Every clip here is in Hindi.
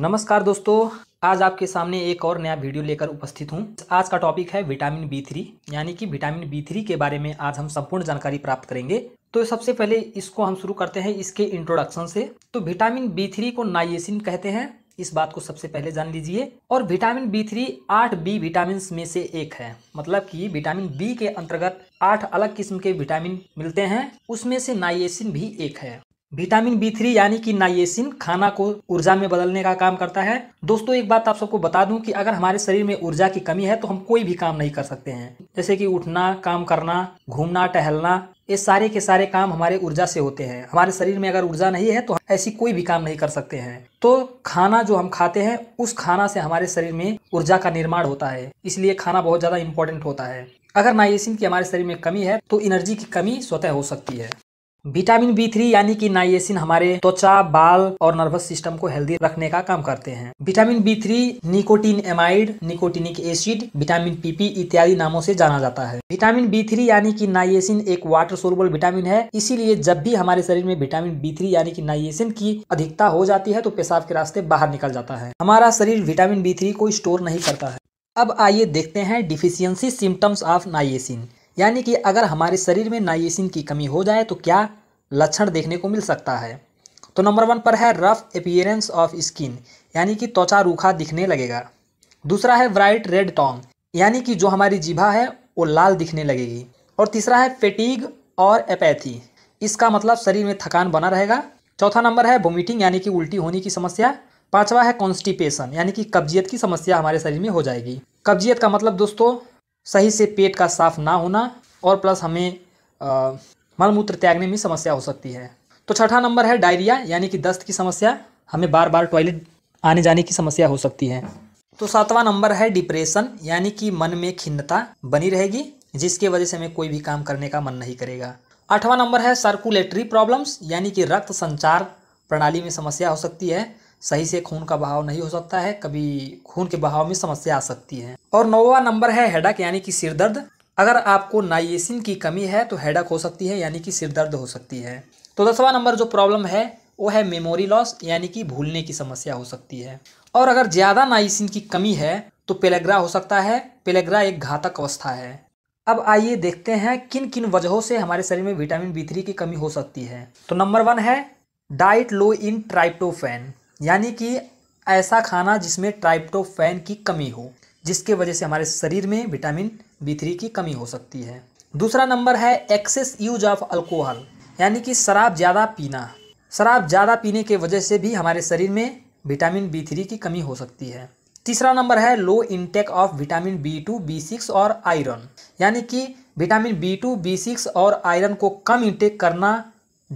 नमस्कार दोस्तों आज आपके सामने एक और नया वीडियो लेकर उपस्थित हूँ आज का टॉपिक है विटामिन बी थ्री यानी कि विटामिन बी थ्री के बारे में आज हम संपूर्ण जानकारी प्राप्त करेंगे तो सबसे पहले इसको हम शुरू करते हैं इसके इंट्रोडक्शन से तो विटामिन बी थ्री को नाइएसिन कहते हैं इस बात को सबसे पहले जान लीजिए और विटामिन बी थ्री आठ बी विटामिन में से एक है मतलब कि विटामिन बी के अंतर्गत आठ अलग किस्म के विटामिन मिलते हैं उसमें से नाइएसिन भी एक है विटामिन बी थ्री यानी कि नाइएसिन खाना को ऊर्जा में बदलने का काम करता है दोस्तों एक बात आप सबको बता दूं कि अगर हमारे शरीर में ऊर्जा की कमी है तो हम कोई भी काम नहीं कर सकते हैं जैसे कि उठना काम करना घूमना टहलना ये सारे के सारे काम हमारे ऊर्जा से होते हैं हमारे शरीर में अगर ऊर्जा नहीं है तो ऐसी कोई भी काम नहीं कर सकते हैं तो खाना जो हम खाते हैं उस खाना से हमारे शरीर में ऊर्जा का निर्माण होता है इसलिए खाना बहुत ज़्यादा इंपॉर्टेंट होता है अगर नाइसिन की हमारे शरीर में कमी है तो एनर्जी की कमी स्वतः हो सकती है विटामिन बी थ्री यानी कि नाइएसिन हमारे त्वचा बाल और नर्वस सिस्टम को हेल्दी रखने का काम करते हैं vitamin B three nicotinamide nicotinic acid vitamin PP इत्यादि नामों से जाना जाता है विटामिन बी थ्री यानी कि नाइएसिन एक वाटर सोलबल विटामिन है इसीलिए जब भी हमारे शरीर में विटामिन बी थ्री यानी कि नाइएसिन की अधिकता हो जाती है तो पेशाब के रास्ते बाहर निकल जाता है हमारा शरीर विटामिन बी थ्री को स्टोर नहीं करता है अब आइए देखते हैं डिफिशियंसी सिम्टम्स ऑफ नाइएसिन यानी कि अगर हमारे शरीर में नाइसिन की कमी हो जाए तो क्या लक्षण देखने को मिल सकता है तो नंबर वन पर है रफ अपियरेंस ऑफ स्किन यानी कि त्वचा रूखा दिखने लगेगा दूसरा है ब्राइट रेड टोंग यानी कि जो हमारी जीभा है वो लाल दिखने लगेगी और तीसरा है फेटीग और एपैथी इसका मतलब शरीर में थकान बना रहेगा चौथा नंबर है वोमिटिंग यानी कि उल्टी होने की समस्या पांचवा है कॉन्स्टिपेशन यानी कि कब्जियत की समस्या हमारे शरीर में हो जाएगी कब्जियत का मतलब दोस्तों सही से पेट का साफ ना होना और प्लस हमें मलमूत्र त्यागने में समस्या हो सकती है तो छठा नंबर है डायरिया यानी कि दस्त की समस्या हमें बार बार टॉयलेट आने जाने की समस्या हो सकती है तो सातवां नंबर है डिप्रेशन यानी कि मन में खिन्नता बनी रहेगी जिसके वजह से हमें कोई भी काम करने का मन नहीं करेगा आठवां नंबर है सर्कुलेटरी प्रॉब्लम्स यानी कि रक्त संचार प्रणाली में समस्या हो सकती है सही से खून का बहाव नहीं हो सकता है कभी खून के बहाव में समस्या आ सकती है और नौवा नंबर है हेडक यानी कि सिर दर्द अगर आपको नाइसिन की कमी है तो हेडक हो सकती है यानी कि सिर दर्द हो सकती है तो दसवां नंबर जो प्रॉब्लम है वो है मेमोरी लॉस यानी कि भूलने की समस्या हो सकती है और अगर ज़्यादा नाइसिन की कमी है तो पेलेग्रा हो सकता है पेलेग्रा एक घातक अवस्था है अब आइए देखते हैं किन किन वजहों से हमारे शरीर में विटामिन बी थ्री की कमी हो सकती है तो नंबर वन है डाइट लो इन ट्राइप्टोफेन यानी कि ऐसा खाना जिसमें ट्राइप्टोफैन की कमी हो जिसके वजह से हमारे शरीर में विटामिन बी थ्री की कमी हो सकती है दूसरा नंबर है एक्सेस यूज ऑफ अल्कोहल यानी कि शराब ज़्यादा पीना शराब ज़्यादा पीने के वजह से भी हमारे शरीर में विटामिन बी थ्री की कमी हो सकती है तीसरा नंबर है low intake of vitamin B two B six और आयरन यानी कि vitamin B two B six और आयरन को कम इंटेक करना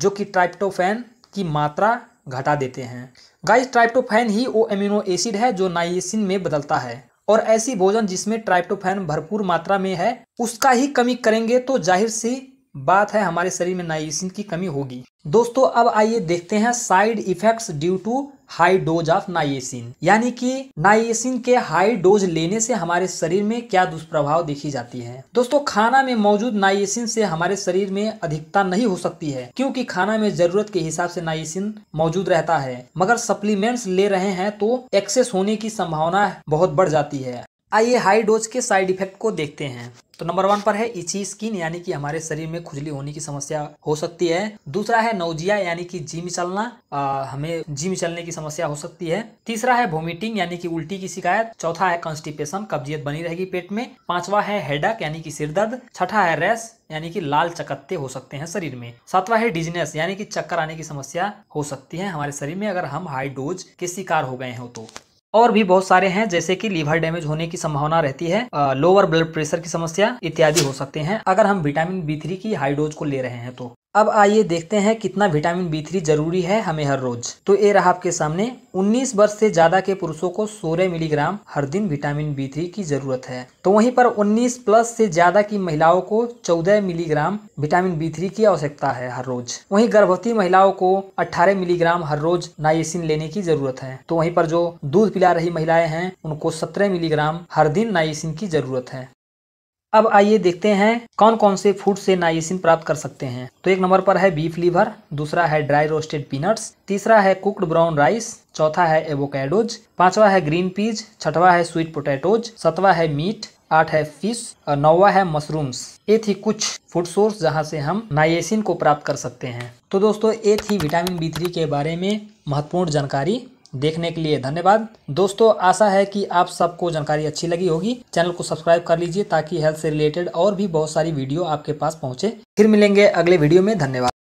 जो कि ट्राइप्टोफैन की मात्रा घटा देते हैं गाइस ट्राइप्टोफैन ही वो एमिनो एसिड है जो नाइसिन में बदलता है और ऐसी भोजन जिसमें ट्राइप्टोफैन भरपूर मात्रा में है उसका ही कमी करेंगे तो जाहिर सी बात है हमारे शरीर में नाइसिन की कमी होगी दोस्तों अब आइए देखते हैं side effects due to high dose of niacin यानी कि नाइएसिन के हाई डोज लेने से हमारे शरीर में क्या दुष्प्रभाव देखी जाती है दोस्तों खाना में मौजूद नाइएसिन से हमारे शरीर में अधिकता नहीं हो सकती है क्योंकि खाना में जरूरत के हिसाब से नाइएसिन मौजूद रहता है मगर सप्लीमेंट्स ले रहे हैं तो एक्सेस होने की संभावना बहुत बढ़ जाती है आइए हाई डोज के साइड इफेक्ट को देखते हैं तो नंबर वन पर है इची स्किन यानी कि हमारे शरीर में खुजली होने की समस्या हो सकती है दूसरा है नौजिया यानी कि जिम चलना आ, हमें जिम चलने की समस्या हो सकती है तीसरा है वोमिटिंग यानी कि उल्टी की शिकायत चौथा है कंस्टिपेशन कब्जियत बनी रहेगी पेट में पांचवा है हेडक यानी कि सिरदर्द छठा है रेस यानी कि लाल चकत्ते हो सकते हैं शरीर में सातवा है डिजनेस यानी कि चक्कर आने की समस्या हो सकती है हमारे शरीर में अगर हम हाई डोज के शिकार हो गए हो तो और भी बहुत सारे हैं जैसे कि लीवर डैमेज होने की संभावना रहती है लोअर ब्लड प्रेशर की समस्या इत्यादि हो सकते हैं अगर हम विटामिन बी थ्री की हाई डोज को ले रहे हैं तो अब आइए देखते हैं कितना विटामिन बी थ्री जरूरी है हमें हर रोज तो ये रहा आपके सामने 19 वर्ष से ज़्यादा के पुरुषों को 16 मिलीग्राम हर दिन विटामिन बी थ्री की ज़रूरत है तो वहीं पर 19 प्लस से ज़्यादा की महिलाओं को 14 मिलीग्राम विटामिन बी थ्री की आवश्यकता है हर रोज वहीं गर्भवती महिलाओं को 18 मिलीग्राम हर रोज नाइसिन लेने की ज़रूरत है तो वहीं पर जो दूध पिला रही महिलाएं हैं उनको सत्रह मिलीग्राम हर दिन नाइसिन की ज़रूरत है अब आइए देखते हैं कौन कौन से फूड से नाइसिन प्राप्त कर सकते हैं तो एक नंबर पर है बीफ लीवर दूसरा है ड्राई रोस्टेड पीनट्स तीसरा है कुक्ड ब्राउन राइस चौथा है एवोकैडोज पांचवा है ग्रीन पीज छठवा है स्वीट पोटैटोज सतवा है मीट आठ है फिश और नौवा है मशरूम्स ये थी कुछ फूड सोर्स जहाँ से हम नाइसिन को प्राप्त कर सकते हैं तो दोस्तों ये थी विटामिन बी थ्री के बारे में महत्वपूर्ण जानकारी देखने के लिए धन्यवाद दोस्तों आशा है कि आप सबको जानकारी अच्छी लगी होगी चैनल को सब्सक्राइब कर लीजिए ताकि हेल्थ से रिलेटेड और भी बहुत सारी वीडियो आपके पास पहुंचे फिर मिलेंगे अगले वीडियो में धन्यवाद